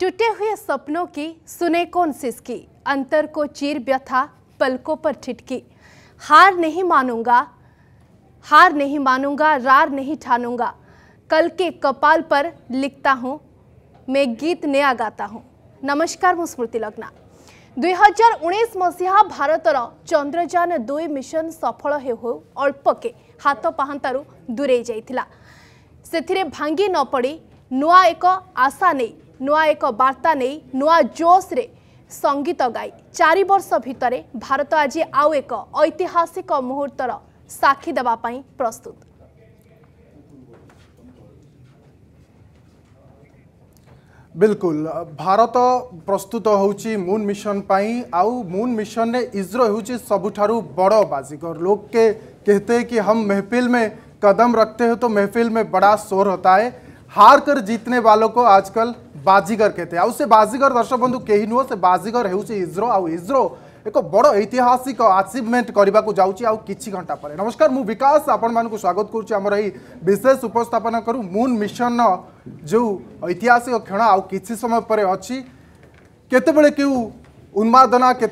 टूटे हुए सपनों की सुने कौन सिसकी अंतर को चीर व्यथा पलकों पर ठिटकी हार नहीं मानूंगा हार नहीं मानूंगा रार नहीं ठानूंगा कल के कपाल पर लिखता हूँ मैं गीत नया गाता हूँ नमस्कार मु स्मृति लग्ना दुई हजार उन्नीस मसीहा भारतर चंद्रजान दुई मिशन सफल ହେଉ हाथ ହାତ दूरे ଦୂରେଇ ଯାଇଥିଲା ସେଥିରେ ଭାଙ୍ଗି ନ ପଡ଼ି ନୂଆ ଏକ नुआ एक बार्ता नहीं नुआ जोश रे संगीत गाई चार बर्ष भितर भारत आज आउ एक ऐतिहासिक मुहूर्तर साक्षी देवाई प्रस्तुत बिल्कुल भारत प्रस्तुत मून मिशन पाई आउ मून मिशन ने इज्रो हूँ सबुठ बड़ बाजीगर लोग के कहते हैं कि हम महफिल में कदम रखते हैं तो महफिल में बड़ा शोर होता है हार कर जीतने वालों को आजकल बाजीगर के बाजीगर दर्शक बंधु कहीं नुह से बाजीगर होज्रो आज्रो एक बड़ ऐतिहासिक आचिवमेंट करने को जाऊँगी आंटा पर नमस्कार मुझ विकास आपण स्वागत करुच्चर यही विशेष उपस्थापना करूँ मून मिशन जो ऐतिहासिक क्षण आ समय पर अच्छी केत उन्मादना के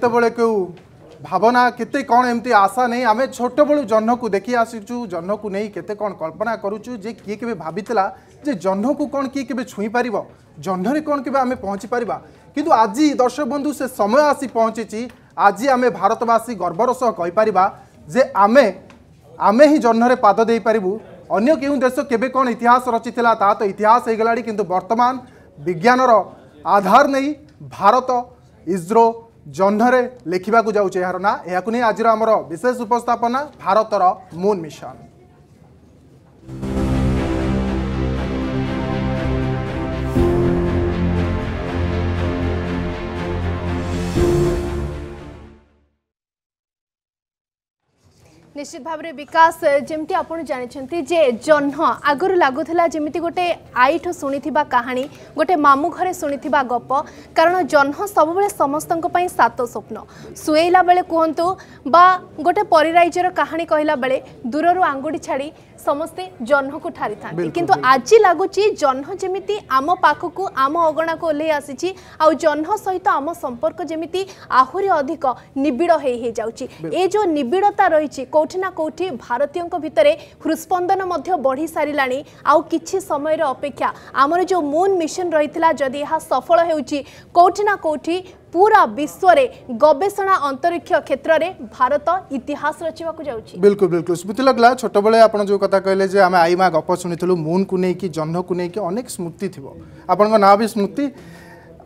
ভাবনা কেতে কোণ এমতি আশা নেই আমি ছোট ছোটবেলু জহ্নকু দেখি আসিছু জহ্নকু নেই কেতে কোণ কল্পনা করুছু যে কি কেবে ভাবিতলা যে জহ্নকু কোণ কি কেবে ছুঁই পারিব জহ্নরে কোণ কেবে আমি পৌঁছি পারিবা কিন্তু আজি দর্শক বন্ধু সে সময় আসি পৌঁছিছি আজি আমি ভারতবাসী গর্বর সহ কই পারিবা যে আমি আমি হি জহ্নরে পাদ দেই পারিবু অন্য কেউ দেশ কেবে কোণ ইতিহাস রচিতলা তা তো ইতিহাস হয়ে গলা কিন্তু বর্তমান বিজ্ঞানর আধার নেই ভারত ইসরো ଜହ୍ନରେ ଲେଖିବାକୁ ଯାଉଛି ଏହାର ନାଁ ଏହାକୁ ନେଇ ଆଜିର ଆମର ବିଶେଷ ଉପସ୍ଥାପନା ଭାରତର ମୁନ୍ ମିଶନ୍ নিশ্চিত ভাবে বিকাশ যেমি আপনার জাঁচান যে জহ্ন আগর লাগুলা যেমি গোটে আইঠ শুনে কাহিনী গোটে মামু ঘরে শুনে গপ কারণ জহ্ন সবুলে সমস্ত সাত স্বপ্ন শুয়েলা বেড়ে কুহতু বা গোটে পরিরাইজর কাহিনী কহিলা বেড়ে দূরর আঙ্গুড়ি ছাড়ি সমস্তে জহ্নকু ঠারি থাকে কিন্তু আজ লাগুচি জহ্ন যেমি আম পাখকু আম অগণাকু ওহ্লাই আসিছি আহ্ন সহ আমর্ক যেমি আহরি অধিক নিবিড় হয়ে হয়ে যাচ্ছি এ যে নিবিড়তা রয়েছে কোটি না কোটি ভারতীয় ভিতরে হৃস্পন্দন বড়ি সারা আউ কিছু সময়ের অপেক্ষা আমার যে মুন মিশন রয়েছে যদি এ সফল হচ্ছে কোটি না কোটি পুরা বিশ্বরে গবেষণা অন্তরীক্ষ ক্ষেত্রে ভারত ইতিহাস রচিবাকু যাচ্ছে বিলকুল বিলকুল স্মৃতি লগলা ছোটবেলে আপনার যে কথা কহিলেন যে আমি আই মা গপ শুনেলু মুনকু নেই জহ্নকু নেই অনেক স্মৃতি থিব আপনার না বি স্মৃতি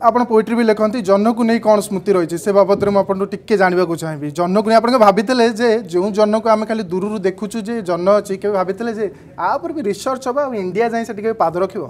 ଆପଣ ପୋଏଟ୍ରି ବି ଲେଖନ୍ତି ଜହ୍ନକୁ ନେଇ କ'ଣ ସ୍ମୃତି ରହିଛି ସେ ବାବଦରେ ମୁଁ ଆପଣଙ୍କୁ ଟିକେ ଜାଣିବାକୁ ଚାହିଁବି ଜହ୍ନକୁ ନେଇ ଆପଣଙ୍କ ଭାବିଥିଲେ ଯେ ଯେଉଁ ଜହ୍ନକୁ ଆମେ ଖାଲି ଦୂରରୁ ଦେଖୁଛୁ ଯେ ଜହ୍ନ ଅଛି କେବେ ଭାବିଥିଲେ ଯେ ଆ ଉପରେ ବି ରିସର୍ଚ୍ଚ ହେବ ଆଉ ଇଣ୍ଡିଆ ଯାଇ ସେ ଟିକେ ପାଦ ରଖିବ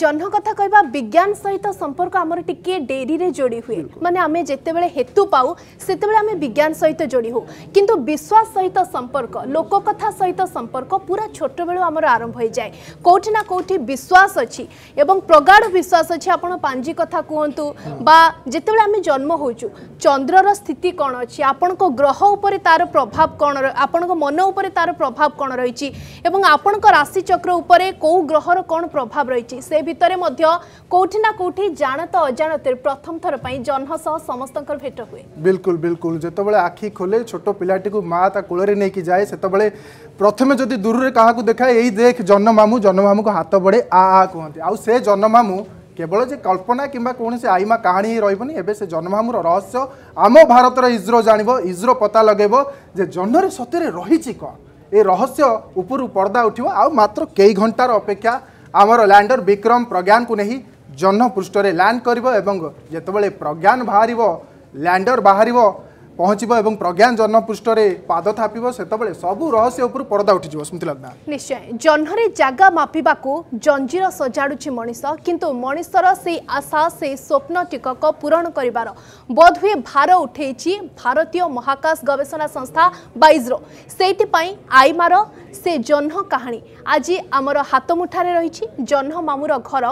ଜହ୍ନ କଥା କହିବା ବିଜ୍ଞାନ ସହିତ ସମ୍ପର୍କ ଆମର ଟିକିଏ ଡେରିରେ ଯୋଡ଼ି ହୁଏ ମାନେ ଆମେ ଯେତେବେଳେ ହେତୁ ପାଉ ସେତେବେଳେ ଆମେ ବିଜ୍ଞାନ ସହିତ ଯୋଡ଼ି ହଉ କିନ୍ତୁ ବିଶ୍ୱାସ ସହିତ ସମ୍ପର୍କ ଲୋକକଥା ସହିତ ସମ୍ପର୍କ ପୁରା ଛୋଟବେଳୁ ଆମର ଆରମ୍ଭ ହୋଇଯାଏ କେଉଁଠି ନା କେଉଁଠି ବିଶ୍ୱାସ ଅଛି ଏବଂ ପ୍ରଗାଢ଼ ବିଶ୍ୱାସ ଅଛି ଆପଣ ପାଞ୍ଜି କଥା କୁହନ୍ତୁ ବା ଯେତେବେଳେ ଆମେ ଜନ୍ମ ହେଉଛୁ ଚନ୍ଦ୍ରର ସ୍ଥିତି କ'ଣ ଅଛି ଆପଣଙ୍କ ଗ୍ରହ ଉପରେ ତା'ର ପ୍ରଭାବ କ'ଣ ଆପଣଙ୍କ ମନ ଉପରେ ତା'ର ପ୍ରଭାବ କ'ଣ ରହିଛି ଏବଂ ଆପଣଙ୍କ ରାଶିଚକ୍ର ଉପରେ କେଉଁ ଗ୍ରହର କ'ଣ ପ୍ରଭାବ ରହିଛି କରାଯାଇଛି ସେ ଭିତରେ ମଧ୍ୟ କୋଉଠି ନା କୋଉଠି ଜାଣତ ଅଜାଣତରେ ପ୍ରଥମ ଥର ପାଇଁ ଜହ୍ନ ସହ ସମସ୍ତଙ୍କର ଭେଟ ହୁଏ ବିଲକୁଲ ବିଲକୁଲ ଯେତେବେଳେ ଆଖି ଖୋଲେ ଛୋଟ ପିଲାଟିକୁ ମା ତା କୋଳରେ ନେଇକି ଯାଏ ସେତେବେଳେ ପ୍ରଥମେ ଯଦି ଦୂରରେ କାହାକୁ ଦେଖାଏ ଏଇ ଦେଖ ଜହ୍ନମାମୁଁ ଜହ୍ନମାମୁଁକୁ ହାତ ବଢ଼େ ଆ ଆ କୁହନ୍ତି ଆଉ ସେ ଜହ୍ନମାମୁଁ କେବଳ ଯେ କଳ୍ପନା କିମ୍ବା କୌଣସି ଆଇମା କାହାଣୀ ହିଁ ରହିବନି ଏବେ ସେ ଜହ୍ନମାମୁଁର ରହସ୍ୟ ଆମ ଭାରତର ଇସ୍ରୋ ଜାଣିବ ଇସ୍ରୋ ପତା ଲଗେଇବ ଯେ ଜହ୍ନରେ ସତରେ ରହିଛି କ'ଣ ଏ ରହସ୍ୟ ଉପରୁ ପର୍ଦ୍ଦା ଉଠିବ ଆଉ ମାତ୍ର କେଇ ଘଣ୍ଟାର ଅପେକ୍ଷା आमर लैंडर विक्रम प्रज्ञान को नहीं जहन पृष्ठ लैंड करते प्रज्ञान बाहर लैंडर बाहर ପହଞ୍ଚିବ ଏବଂ ପ୍ରଜ୍ଞାନ ଜହ୍ନପୃଷ୍ଠରେ ପାଦ ଥାପିବ ସେତେବେଳେ ସବୁ ରହସ୍ୟ ଉପରୁ ପରଦା ଉଠିଯିବ ସ୍ମୃତିଲଗ୍ନା ନିଶ୍ଚୟ ଜହ୍ନରେ ଜାଗା ମାପିବାକୁ ଜଞ୍ଜିର ସଜାଡ଼ୁଛି ମଣିଷ କିନ୍ତୁ ମଣିଷର ସେଇ ଆଶା ସେଇ ସ୍ୱପ୍ନ ଟିକକ ପୂରଣ କରିବାର ବୋଧହୁଏ ଭାର ଉଠେଇଛି ଭାରତୀୟ ମହାକାଶ ଗବେଷଣା ସଂସ୍ଥା ବା ଇସ୍ରୋ ସେଇଥିପାଇଁ ଆଇମାର ସେ ଜହ୍ନ କାହାଣୀ ଆଜି ଆମର ହାତମୁଠାରେ ରହିଛି ଜହ୍ନ ମାମୁଁର ଘର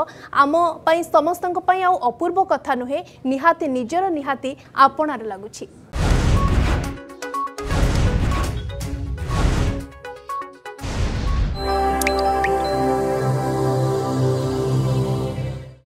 ଆମ ପାଇଁ ସମସ୍ତଙ୍କ ପାଇଁ ଆଉ ଅପୂର୍ବ କଥା ନୁହେଁ ନିହାତି ନିଜର ନିହାତି ଆପଣାରେ ଲାଗୁଛି